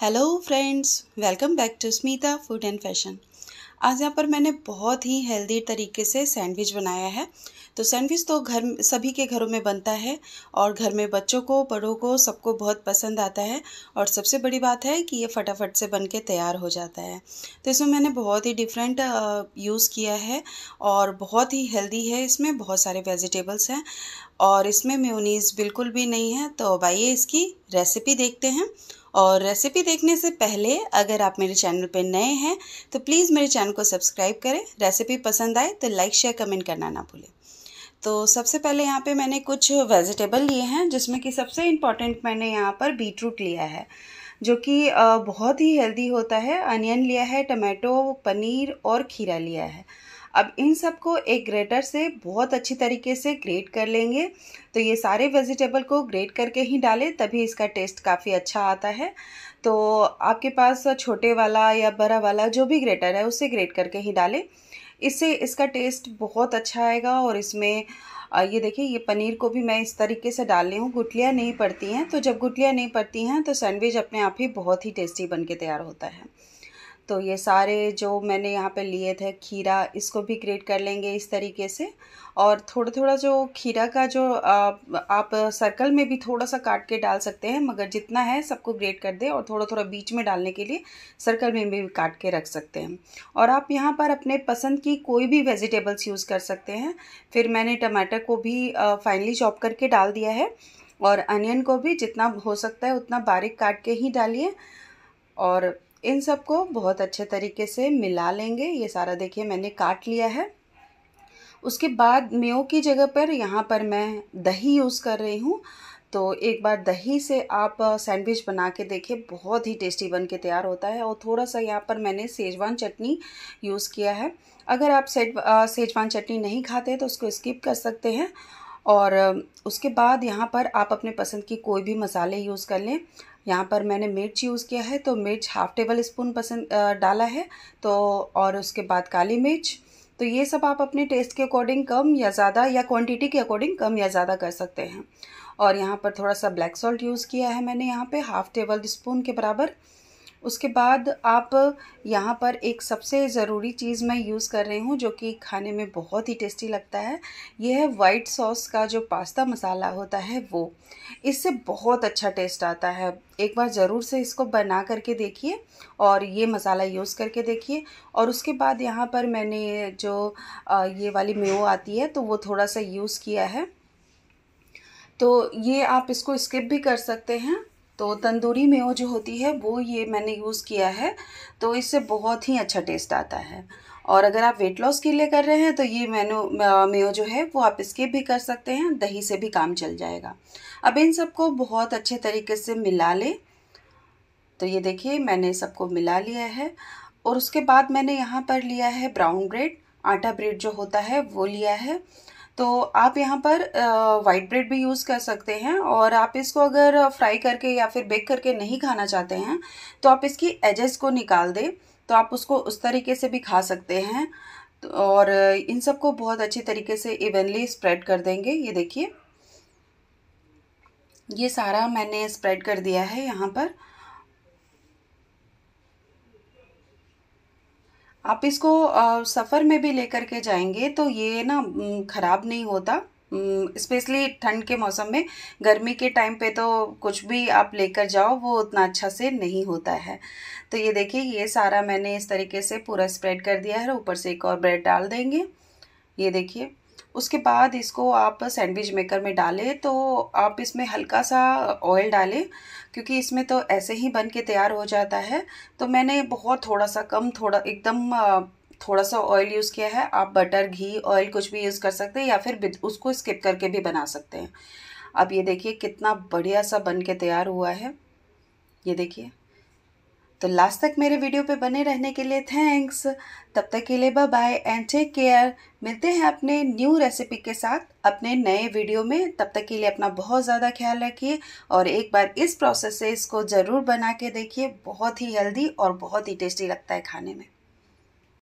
hello friends welcome back to Smita food and fashion आज यहाँ पर मैंने बहुत ही हेल्दी तरीके से सैंडविच बनाया है तो सैंडविच तो घर सभी के घरों में बनता है और घर में बच्चों को बड़ों को सबको बहुत पसंद आता है और सबसे बड़ी बात है कि ये फटाफट से बन के तैयार हो जाता है तो इसमें मैंने बहुत ही डिफरेंट यूज़ uh, किया है और बहुत ही हेल्दी है इसमें बहुत सारे वेजिटेबल्स हैं और इसमें म्यूनीस बिल्कुल भी नहीं है तो अब आइए इसकी रेसिपी देखते हैं और रेसिपी देखने से पहले अगर आप मेरे चैनल पर नए हैं तो प्लीज़ मेरे चैनल को सब्सक्राइब करें रेसिपी पसंद आए तो लाइक शेयर कमेंट करना ना भूलें तो सबसे पहले यहाँ पे मैंने कुछ वेजिटेबल लिए हैं जिसमें कि सबसे इम्पॉर्टेंट मैंने यहाँ पर बीट रूट लिया है जो कि बहुत ही हेल्दी होता है अनियन लिया है टमाटो पनीर और खीरा लिया है अब इन सबको एक ग्रेटर से बहुत अच्छी तरीके से ग्रेट कर लेंगे तो ये सारे वेजिटेबल को ग्रेट करके ही डालें तभी इसका टेस्ट काफ़ी अच्छा आता है तो आपके पास छोटे वाला या बड़ा वाला जो भी ग्रेटर है उससे ग्रेट करके ही डालें इससे इसका टेस्ट बहुत अच्छा आएगा और इसमें ये देखिए ये पनीर को भी मैं इस तरीके से डाल रही हूँ गुटलियाँ नहीं पड़ती हैं तो जब गुटलियाँ नहीं पड़ती हैं तो सैंडविच अपने आप ही बहुत ही टेस्टी बन के तैयार होता है तो ये सारे जो मैंने यहाँ पे लिए थे खीरा इसको भी ग्रेट कर लेंगे इस तरीके से और थोड़ा थोड़ा जो खीरा का जो आप सर्कल में भी थोड़ा सा काट के डाल सकते हैं मगर जितना है सबको ग्रेट कर दें और थोड़ा थोड़ा बीच में डालने के लिए सर्कल में भी काट के रख सकते हैं और आप यहाँ पर अपने पसंद की कोई भी वेजिटेबल्स यूज़ कर सकते हैं फिर मैंने टमाटर को भी फाइनली चॉप करके डाल दिया है और अनियन को भी जितना हो सकता है उतना बारीक काट के ही डालिए और इन सबको बहुत अच्छे तरीके से मिला लेंगे ये सारा देखिए मैंने काट लिया है उसके बाद मेो की जगह पर यहाँ पर मैं दही यूज़ कर रही हूँ तो एक बार दही से आप सैंडविच बना के देखिए बहुत ही टेस्टी बन के तैयार होता है और थोड़ा सा यहाँ पर मैंने सेजवान चटनी यूज़ किया है अगर आप सेट सेजवान चटनी नहीं खाते तो उसको स्किप कर सकते हैं और उसके बाद यहाँ पर आप अपने पसंद की कोई भी मसाले यूज़ कर लें यहाँ पर मैंने मिर्च यूज़ किया है तो मिर्च हाफ़ टेबल स्पून पसंद डाला है तो और उसके बाद काली मिर्च तो ये सब आप अपने टेस्ट के अकॉर्डिंग कम या ज़्यादा या क्वांटिटी के अकॉर्डिंग कम या ज़्यादा कर सकते हैं और यहाँ पर थोड़ा सा ब्लैक सॉल्ट यूज़ किया है मैंने यहाँ पे हाफ़ टेबल स्पून के बराबर उसके बाद आप यहाँ पर एक सबसे ज़रूरी चीज़ मैं यूज़ कर रही हूँ जो कि खाने में बहुत ही टेस्टी लगता है यह है वाइट सॉस का जो पास्ता मसाला होता है वो इससे बहुत अच्छा टेस्ट आता है एक बार ज़रूर से इसको बना करके देखिए और ये मसाला यूज़ करके देखिए और उसके बाद यहाँ पर मैंने जो ये वाली मेवो आती है तो वो थोड़ा सा यूज़ किया है तो ये आप इसको स्किप भी कर सकते हैं तो तंदूरी मेयो जो होती है वो ये मैंने यूज़ किया है तो इससे बहुत ही अच्छा टेस्ट आता है और अगर आप वेट लॉस के लिए कर रहे हैं तो ये मेनो मेयो जो है वो आप स्किप भी कर सकते हैं दही से भी काम चल जाएगा अब इन सबको बहुत अच्छे तरीके से मिला लें तो ये देखिए मैंने सबको मिला लिया है और उसके बाद मैंने यहाँ पर लिया है ब्राउन ब्रेड आटा ब्रेड जो होता है वो लिया है तो आप यहाँ पर वाइट ब्रेड भी यूज़ कर सकते हैं और आप इसको अगर फ्राई करके या फिर बेक करके नहीं खाना चाहते हैं तो आप इसकी एजेस को निकाल दें तो आप उसको उस तरीके से भी खा सकते हैं तो और इन सबको बहुत अच्छी तरीके से इवनली स्प्रेड कर देंगे ये देखिए ये सारा मैंने स्प्रेड कर दिया है यहाँ पर आप इसको सफ़र में भी लेकर के जाएंगे तो ये ना ख़राब नहीं होता स्पेशली ठंड के मौसम में गर्मी के टाइम पे तो कुछ भी आप लेकर जाओ वो उतना अच्छा से नहीं होता है तो ये देखिए ये सारा मैंने इस तरीके से पूरा स्प्रेड कर दिया है ऊपर से एक और ब्रेड डाल देंगे ये देखिए उसके बाद इसको आप सैंडविच मेकर में डालें तो आप इसमें हल्का सा ऑयल डालें क्योंकि इसमें तो ऐसे ही बन के तैयार हो जाता है तो मैंने बहुत थोड़ा सा कम थोड़ा एकदम थोड़ा सा ऑयल यूज़ किया है आप बटर घी ऑयल कुछ भी यूज़ कर सकते हैं या फिर उसको स्किप करके भी बना सकते हैं अब ये देखिए कितना बढ़िया सा बन के तैयार हुआ है ये देखिए तो लास्ट तक मेरे वीडियो पे बने रहने के लिए थैंक्स तब तक के लिए बाय एंड टेक केयर मिलते हैं अपने न्यू रेसिपी के साथ अपने नए वीडियो में तब तक के लिए अपना बहुत ज़्यादा ख्याल रखिए और एक बार इस प्रोसेस से इसको ज़रूर बना के देखिए बहुत ही हेल्दी और बहुत ही टेस्टी लगता है खाने में